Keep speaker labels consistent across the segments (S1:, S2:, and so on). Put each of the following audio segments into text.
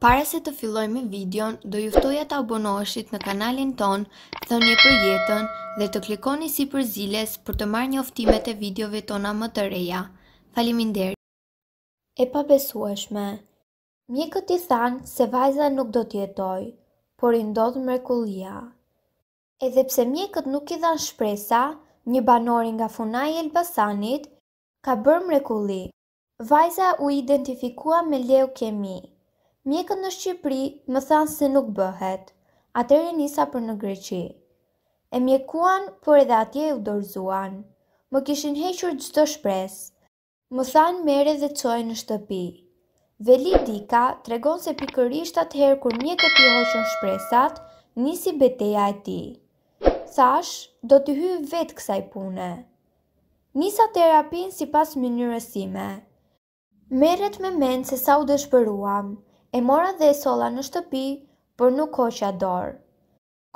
S1: Para se të filloj me videon, do juftoja të abonoheshit në kanalin ton, thënje për jetën dhe të klikoni si për ziles për të marrë një oftimet e videove tona më të reja. deri. E pa besueshme, mjekët i thanë se vajza nuk do t'jetoj, por i ndodhë mrekulia. Edhe pse mjekët nuk i dhan shpresa, një banorin nga funaj Elbasanit ka bërë mrekulli. Vajza u identifikua me leukemi. kemi. Mjekët në Shqipëri më thanë se nuk bëhet, atër e nisa për në Greqi. E mjekuan, por edhe atje e u dorzuan. Më kishin hequr gjithë shpres. Më thanë mere dhe cojë në shtëpi. Veli Dika tregon se pikërisht atëherë kur mjekët i hoqën shpresat, nisi beteja e ti. Thash, do të hy vetë kësaj pune. Nisa terapin si pas mënyrësime. Meret me mend se sa u dëshpëruam, e mora dhe e sola në shtëpi, për nuk koqja dorë.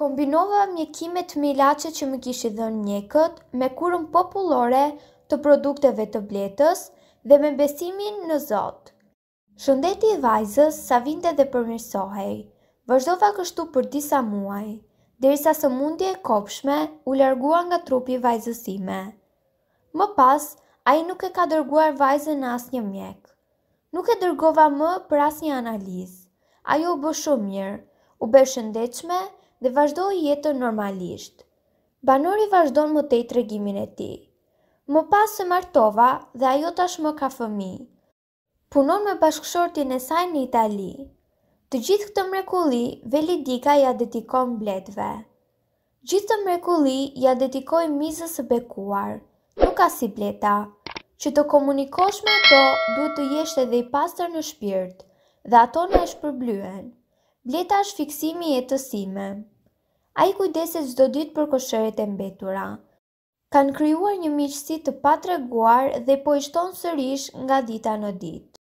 S1: Kombinova mjekimet me ilaqe që më kishi dhënë mjekët me kurën populore të produkteve të bletës dhe me besimin në Zotë. Shëndeti i vajzës sa vinte dhe përmirsohej, vazhdova kështu për disa muaj, derisa së mundje e kopshme u largua nga trupi vajzësime. Më pas, a i nuk e ka dërguar vajzën në asë një mjekë nuk e dërgova më për asë një analizë. Ajo u bë shumë mirë, u bë shëndechme dhe vazhdoj jetën normalisht. Banori vazhdoj më të regimin tregimin e ti. Më pas se martova dhe ajo tashmë ka fëmi. Punon me bashkëshortin e saj në Itali. Të gjithë këtë mrekulli, Veli Dika ja dedikon bletve. Gjithë të mrekulli ja dedikoj mizës së bekuar, nuk ka si bleta, Që të komunikosh me ato, duhet të jesh edhe i pastër në shpirt, dhe ato na e shpërblyen. Bleta është fiksimi i jetësime. Ai kujdeset çdo ditë për koshëret e mbetura. Kan krijuar një miqësi të patreguar dhe po i shton sërish nga dita në ditë.